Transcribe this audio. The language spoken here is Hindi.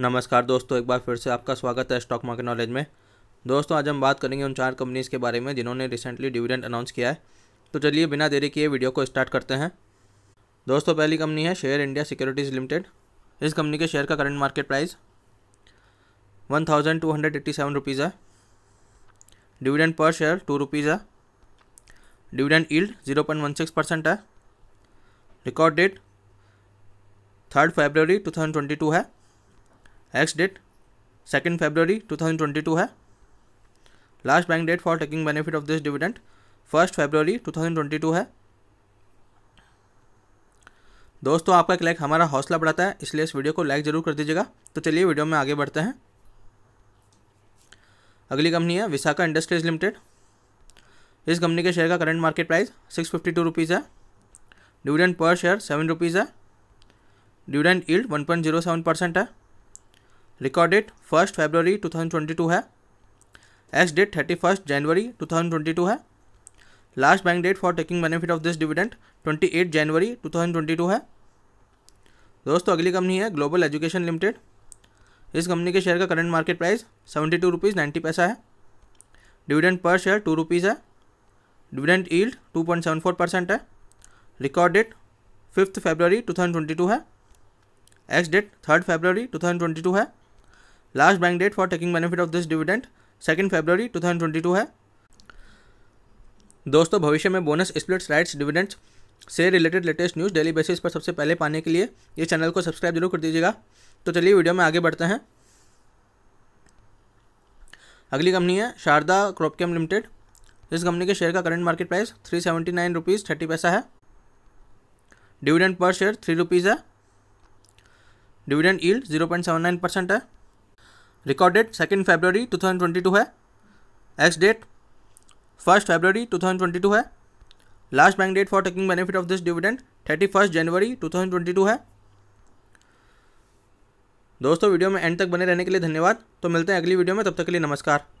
नमस्कार दोस्तों एक बार फिर से आपका स्वागत है स्टॉक मार्केट नॉलेज में दोस्तों आज हम बात करेंगे उन चार कंपनीज़ के बारे में जिन्होंने रिसेंटली डिविडेंड अनाउंस किया है तो चलिए बिना देरी किए वीडियो को स्टार्ट करते हैं दोस्तों पहली कंपनी है शेयर इंडिया सिक्योरिटीज़ लिमिटेड इस कंपनी के शेयर का current market price one thousand two hundred eighty seven rupees है dividend per share two rupees है dividend yield zero point one six percent है record date third February two thousand twenty two है ex date second February two है last bank date for taking benefit of this dividend first February two thousand twenty two है दोस्तों आपका एक लाइक हमारा हौसला बढ़ाता है इसलिए इस वीडियो को लाइक ज़रूर कर दीजिएगा तो चलिए वीडियो में आगे बढ़ते हैं अगली कंपनी है विशाखा इंडस्ट्रीज लिमिटेड इस कंपनी के शेयर का current market price six fifty two rupees है dividend per share seven rupees है dividend yield one point zero seven percent है रिकॉर्ड डेट फर्स्ट फेबररी 2022 है एस डेट थर्टी फर्स्ट जनवरी 2022 है last bank date for taking benefit of this dividend 28 जनवरी 2022 है दोस्तों अगली कंपनी है ग्लोबल एजुकेशन लिमिटेड इस कंपनी के शेयर का current market price seventy two rupees ninety पैसा है dividend per share two rupees है dividend yield two point seven four percent है record date fifth February two thousand twenty two है ex date third February two thousand twenty two है last bank date for taking benefit of this dividend second February two thousand twenty two है दोस्तों भविष्य में बोनस स्प्लिट्स राइट्स डिविडेंड्स से related latest news daily basis पर सबसे पहले पाने के लिए ये चैनल को सब्सक्राइब जरूर कर दीजिएगा तो चलिए वीडियो में आगे बढ़ते हैं अगली कंपनी है शारदा क्रॉपकेम लिमिटेड इस कंपनी के शेयर का current market price three seventy nine rupees thirty पैसा है dividend per share three rupees है dividend yield zero point seven nine percent है रिकॉर्डेड सेकेंड फेबररी टू है ex date first February two है last bank date for taking benefit of this dividend thirty first जनवरी टू थाउजेंड ट्वेंटी टू है दोस्तों वीडियो में एंड तक बने रहने के लिए धन्यवाद तो मिलते हैं अगली वीडियो में तब तक के लिए नमस्कार